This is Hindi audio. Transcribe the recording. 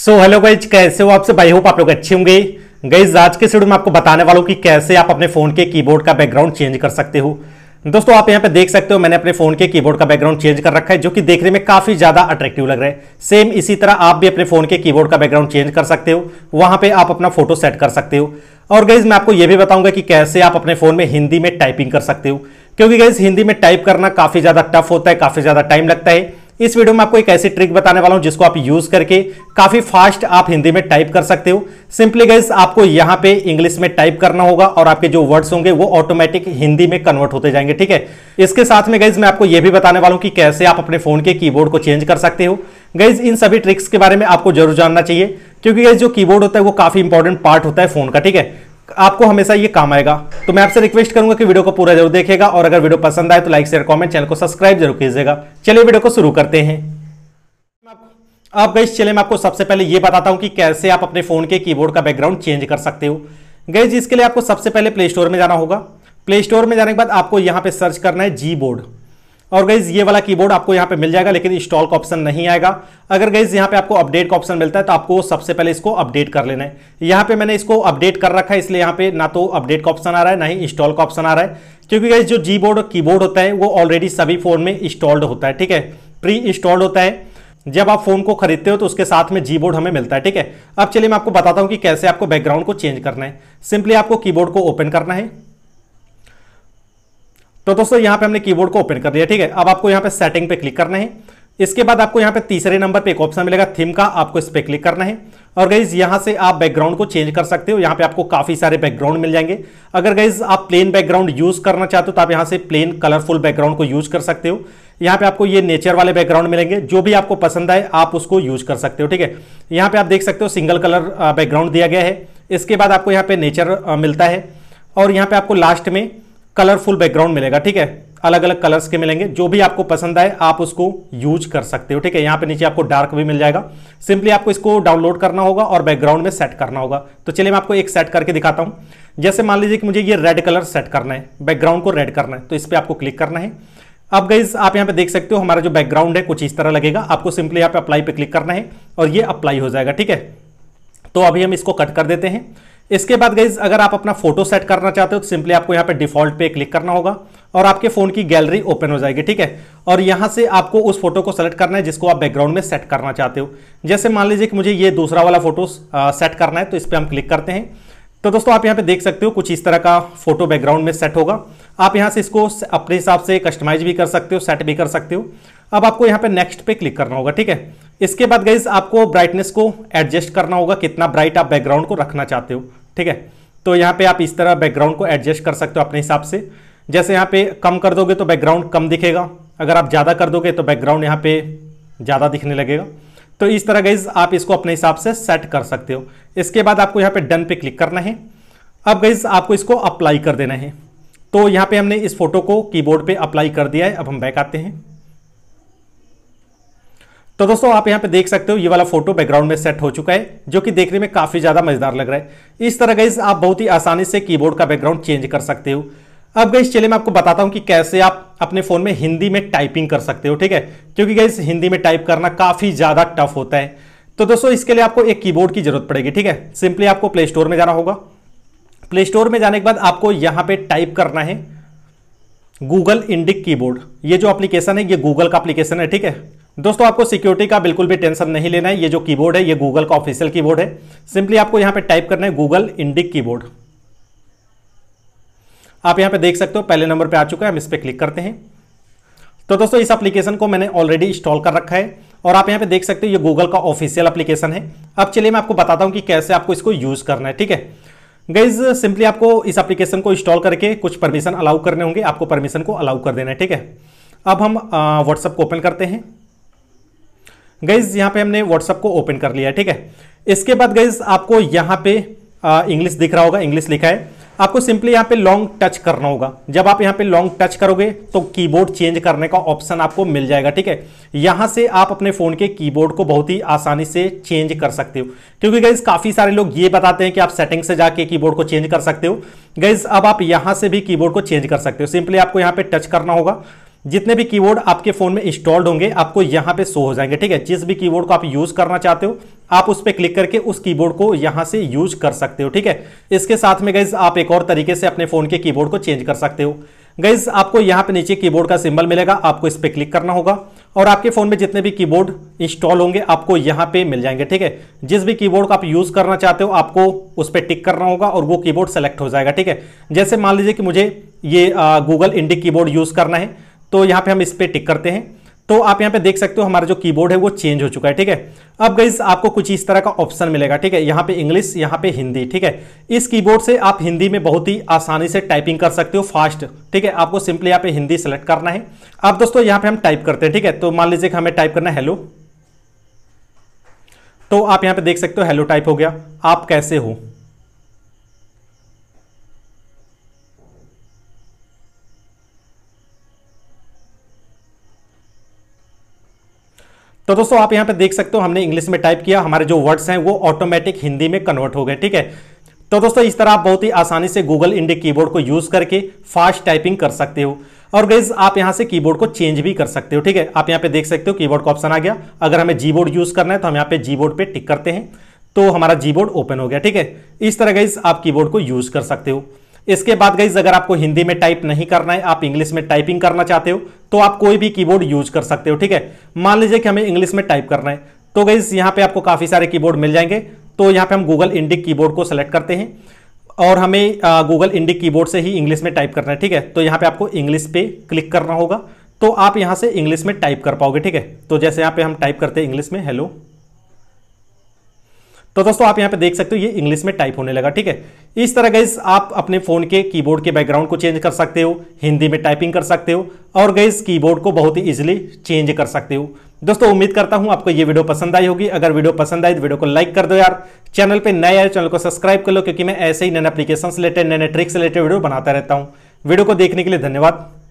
सो हेलो गाइज कैसे हो आप सब होप आप लोग अच्छे होंगे गईज आज के सीडियो में आपको बताने वाला हूँ कि कैसे आप अपने फ़ोन के कीबोर्ड का बैकग्राउंड चेंज कर सकते हो दोस्तों आप यहाँ पे देख सकते हो मैंने अपने फ़ोन के कीबोर्ड का बैकग्राउंड चेंज कर रखा है जो कि देखने में काफ़ी ज़्यादा अट्रैक्टिव लग रहा है सेम इसी तरह आप भी अपने फ़ोन के कीबोर्ड का बैकग्राउंड चेंज कर सकते हो वहाँ पर आप अपना फोटो सेट कर सकते हो और गईज मैं आपको ये भी बताऊंगा कि कैसे आप अपने फ़ोन में हिंदी में टाइपिंग कर सकते हो क्योंकि गईज हिंदी में टाइप करना काफ़ी ज़्यादा टफ होता है काफ़ी ज़्यादा टाइम लगता है इस वीडियो में आपको एक ऐसी ट्रिक बताने वाला हूं जिसको आप यूज करके काफी फास्ट आप हिंदी में टाइप कर सकते हो सिंपली गाइज आपको यहां पे इंग्लिश में टाइप करना होगा और आपके जो वर्ड्स होंगे वो ऑटोमेटिक हिंदी में कन्वर्ट होते जाएंगे ठीक है इसके साथ में गाइज मैं आपको यह भी बताने वाला हूं कि कैसे आप अपने फोन के कीबोर्ड को चेंज कर सकते हो गाइज इन सभी ट्रिक्स के बारे में आपको जरूर जानना चाहिए क्योंकि गाइज जो कीबोर्ड होता है वो काफी इंपॉर्टेंट पार्ट होता है फोन का ठीक है आपको हमेशा ये काम आएगा तो मैं आपसे रिक्वेस्ट करूंगा कि वीडियो को पूरा जरूर देखेगा और अगर वीडियो पसंद आए तो लाइक शेयर कमेंट चैनल को सब्सक्राइब जरूर कीजिएगा चलिए वीडियो को शुरू करते हैं अब गई चले मैं आपको सबसे पहले ये बताता हूँ कि कैसे आप अपने फ़ोन के कीबोर्ड का बैकग्राउंड चेंज कर सकते हो गई जिसके लिए आपको सबसे पहले प्ले स्टोर में जाना होगा प्ले स्टोर में जाने के बाद आपको यहाँ पे सर्च करना है जी बोर्ड और गईज ये वाला कीबोर्ड आपको यहाँ पे मिल जाएगा लेकिन इंस्टॉल का ऑप्शन नहीं आएगा अगर गईज यहाँ पे आपको अपडेट का ऑप्शन मिलता है तो आपको सबसे पहले इसको अपडेट कर लेना है यहाँ पे मैंने इसको अपडेट कर रखा है इसलिए यहाँ पे ना तो अपडेट का ऑप्शन आ रहा है ना ही इंस्टॉल का ऑप्शन आ रहा है क्योंकि गईज जो जी बोर्ड की कीबोर्ड होता है वो ऑलरेडी सभी फोन में इंस्टॉल्ड होता है ठीक है प्री इंस्टॉल्ड होता है जब आप फोन को खरीदते हो तो उसके साथ में जी बोर्ड हमें मिलता है ठीक है अब चलिए मैं आपको बताता हूँ कि कैसे आपको बैकग्राउंड को चेंज करना है सिंपली आपको कीबोर्ड को ओपन करना है तो दोस्तों यहाँ पे हमने कीबोर्ड को ओपन कर दिया ठीक है अब आपको यहाँ पे सेटिंग पे क्लिक करना है इसके बाद आपको यहाँ पे तीसरे नंबर पे एक ऑप्शन मिलेगा थीम का आपको इस पर क्लिक करना है और गाइज यहाँ से आप बैकग्राउंड को चेंज कर सकते हो यहाँ पे आपको काफी सारे बैकग्राउंड मिल जाएंगे अगर गाइज आप प्लेन बैकग्राउंड यूज करना चाहते हो तो आप यहाँ से प्लेन कलरफुल बैकग्राउंड को यूज कर सकते हो यहाँ पे आपको ये नेचर वाले बैकग्राउंड मिलेंगे जो भी आपको पसंद आए आप उसको यूज कर सकते हो ठीक है यहाँ पे आप देख सकते हो सिंगल कलर बैकग्राउंड दिया गया है इसके बाद आपको यहाँ पर नेचर मिलता है और यहाँ पर आपको लास्ट में कलरफुल बैकग्राउंड मिलेगा ठीक है अलग अलग कलर्स के मिलेंगे जो भी आपको पसंद आए आप उसको यूज कर सकते हो ठीक है यहाँ पे नीचे आपको डार्क भी मिल जाएगा सिंपली आपको इसको डाउनलोड करना होगा और बैकग्राउंड में सेट करना होगा तो चलिए मैं आपको एक सेट करके दिखाता हूँ जैसे मान लीजिए कि मुझे ये रेड कलर सेट करना है बैकग्राउंड को रेड करना है तो इस पर आपको क्लिक करना है अब गाइज आप यहाँ पे देख सकते हो हमारा जो बैकग्राउंड है कुछ इस तरह लगेगा आपको सिंपली यहाँ पे अप्लाई पे क्लिक करना है और ये अप्लाई हो जाएगा ठीक है तो अभी हम इसको कट कर देते हैं इसके बाद गई अगर आप अपना फोटो सेट करना चाहते हो तो सिंपली आपको यहाँ पे डिफॉल्ट पे क्लिक करना होगा और आपके फोन की गैलरी ओपन हो जाएगी ठीक है और यहाँ से आपको उस फोटो को सेलेक्ट करना है जिसको आप बैकग्राउंड में सेट करना चाहते हो जैसे मान लीजिए कि मुझे ये दूसरा वाला फोटो सेट करना है तो इस पर हम क्लिक करते हैं तो दोस्तों आप यहाँ पे देख सकते हो कुछ इस तरह का फोटो बैकग्राउंड में सेट होगा आप यहाँ से इसको अपने हिसाब से कस्टमाइज भी कर सकते हो सेट भी कर सकते हो अब आपको यहाँ पे नेक्स्ट पे क्लिक करना होगा ठीक है इसके बाद गईज आपको ब्राइटनेस को एडजस्ट करना होगा कितना ब्राइट आप बैकग्राउंड को रखना चाहते हो ठीक है तो यहाँ पे आप इस तरह बैकग्राउंड को एडजस्ट कर सकते हो अपने हिसाब से जैसे यहाँ पे कम कर दोगे तो बैकग्राउंड कम दिखेगा अगर आप ज़्यादा कर दोगे तो बैकग्राउंड यहाँ पे ज़्यादा दिखने लगेगा तो इस तरह गई आप इसको अपने हिसाब से सेट कर सकते हो इसके बाद आपको यहाँ पे डन पे क्लिक करना है अब गईज आपको इसको अप्लाई कर देना है तो यहां पे हमने इस फोटो को कीबोर्ड पे अप्लाई कर दिया है अब हम बैक आते हैं तो दोस्तों आप यहां पे देख सकते हो ये वाला फोटो बैकग्राउंड में सेट हो चुका है जो कि देखने में काफ़ी ज़्यादा मज़ेदार लग रहा है इस तरह गई आप बहुत ही आसानी से कीबोर्ड का बैकग्राउंड चेंज कर सकते हो अब गई चलिए मैं आपको बताता हूं कि कैसे आप अपने फ़ोन में हिंदी में टाइपिंग कर सकते हो ठीक है क्योंकि गई हिंदी में टाइप करना काफ़ी ज़्यादा टफ होता है तो दोस्तों इसके लिए आपको एक कीबोर्ड की ज़रूरत पड़ेगी ठीक है सिंपली आपको प्ले स्टोर में जाना होगा प्ले स्टोर में जाने के बाद आपको यहां पे टाइप करना है गूगल इंडिक कीबोर्ड ये जो एप्लीकेशन है ये गूगल का एप्लीकेशन है ठीक है दोस्तों आपको सिक्योरिटी का बिल्कुल भी टेंशन नहीं लेना है ये जो कीबोर्ड है ये गूगल का ऑफिशियल कीबोर्ड है सिंपली आपको यहां पे टाइप करना है गूगल इंडिक कीबोर्ड आप यहां पे देख सकते हो पहले नंबर पे आ चुका है हम इस पर क्लिक करते हैं तो दोस्तों इस एप्लीकेशन को मैंने ऑलरेडी इंस्टॉल कर रखा है और आप यहां पे देख सकते हो ये गूगल का ऑफिशियल एप्लीकेशन है अब चलिए मैं आपको बताता हूं कि कैसे आपको इसको यूज़ करना है ठीक है गाइज सिंपली आपको इस एप्लीकेशन को इंस्टॉल करके कुछ परमिशन अलाउ करने होंगे आपको परमिशन को अलाउ कर देना है ठीक है अब हम व्हाट्सएप को ओपन करते हैं गाइज यहां पे हमने व्हाट्सएप को ओपन कर लिया ठीक है इसके बाद गाइज आपको यहां पे इंग्लिश दिख रहा होगा इंग्लिश लिखा है आपको सिंपली यहां पे लॉन्ग टच करना होगा जब आप यहां पे लॉन्ग टच करोगे तो कीबोर्ड चेंज करने का ऑप्शन आपको मिल जाएगा ठीक है यहां से आप अपने फ़ोन के कीबोर्ड को बहुत ही आसानी से चेंज कर सकते हो क्योंकि गाइज काफ़ी सारे लोग ये बताते हैं कि आप सेटिंग से जाके कीबोर्ड को चेंज कर सकते हो गाइज अब आप यहां से भी कीबोर्ड को चेंज कर सकते हो सिंपली आपको यहां पर टच करना होगा जितने भी कीबोर्ड आपके फोन में इंस्टॉल्ड होंगे आपको यहां पे शो हो जाएंगे ठीक है जिस भी कीबोर्ड को आप यूज करना चाहते हो आप उस पर क्लिक करके उस कीबोर्ड को यहां से यूज कर सकते हो ठीक है इसके साथ में गाइज आप एक और तरीके से अपने फोन के कीबोर्ड को चेंज कर सकते हो गाइज आपको यहाँ पे नीचे कीबोर्ड का सिंबल मिलेगा आपको इस पर क्लिक करना होगा और आपके फोन में जितने भी कीबोर्ड इंस्टॉल होंगे आपको यहाँ पे मिल जाएंगे ठीक है जिस भी कीबोर्ड का आप यूज करना चाहते हो आपको उस पर टिक करना होगा और वो कीबोर्ड सेलेक्ट हो जाएगा ठीक है जैसे मान लीजिए कि मुझे ये गूगल इंडिक कीबोर्ड यूज करना है तो यहाँ पे हम इस पर टिक करते हैं तो आप यहां पे देख सकते हो हमारा जो कीबोर्ड है वो चेंज हो चुका है ठीक है अब गई आपको कुछ इस तरह का ऑप्शन मिलेगा ठीक है यहां पे इंग्लिश यहां पे हिंदी ठीक है इस कीबोर्ड से आप हिंदी में बहुत ही आसानी से टाइपिंग कर सकते हो फास्ट ठीक है आपको सिंपली यहां पे हिंदी सेलेक्ट करना है अब दोस्तों यहां पर हम टाइप करते हैं ठीक है तो मान लीजिए कि हमें टाइप करना है तो आप यहां पर देख सकते हो हेलो टाइप हो गया आप कैसे हो तो दोस्तों आप यहाँ पे देख सकते हो हमने इंग्लिश में टाइप किया हमारे जो वर्ड्स हैं वो ऑटोमेटिक हिंदी में कन्वर्ट हो गए ठीक है तो दोस्तों इस तरह आप बहुत ही आसानी से गूगल इंडी कीबोर्ड को यूज करके फास्ट टाइपिंग कर सकते हो और गैज आप यहाँ से कीबोर्ड को चेंज भी कर सकते हो ठीक है आप यहाँ पे देख सकते हो कीबोर्ड का ऑप्शन आ गया अगर हमें जी बोर्ड यूज करना है तो हम यहाँ पे जी बोर्ड पे टिक करते हैं तो हमारा जी बोर्ड ओपन हो गया ठीक है इस तरह गैज आप कीबोर्ड को यूज कर सकते हो इसके बाद गईज अगर आपको हिंदी में टाइप नहीं करना है आप इंग्लिश में टाइपिंग करना चाहते हो तो आप कोई भी कीबोर्ड यूज कर सकते हो ठीक है मान लीजिए कि हमें इंग्लिश में टाइप करना है तो गईज़ यहाँ पे आपको काफ़ी सारे कीबोर्ड मिल जाएंगे तो यहाँ पे हम गूगल इंडिक कीबोर्ड को सिलेक्ट करते हैं और हमें गूगल इंडिक कीबोर्ड से ही इंग्लिश में टाइप करना है ठीक है तो यहाँ पे आपको इंग्लिश पे क्लिक करना होगा तो आप यहाँ से इंग्लिश में टाइप कर पाओगे ठीक है तो जैसे यहाँ पे हम टाइप करते हैं इंग्लिश में हेलो तो दोस्तों आप यहाँ पे देख सकते हो ये इंग्लिश में टाइप होने लगा ठीक है इस तरह गईस आप अपने फोन के कीबोर्ड के बैकग्राउंड को चेंज कर सकते हो हिंदी में टाइपिंग कर सकते हो और गईस कीबोर्ड को बहुत ही इजिली चेंज कर सकते हो दोस्तों उम्मीद करता हूं आपको ये वीडियो पसंद आई होगी अगर वीडियो पसंद आई तो वीडियो को लाइक कर दो यार चैनल पर नए आए चैनल को सब्सक्राइब कर लो क्योंकि मैं ऐसे ही नए एप्लीकेशन से रिलेटेड नए नए ट्रिक्स रिलेटेड वीडियो बनाता रहता हूँ वीडियो को देखने के लिए धन्यवाद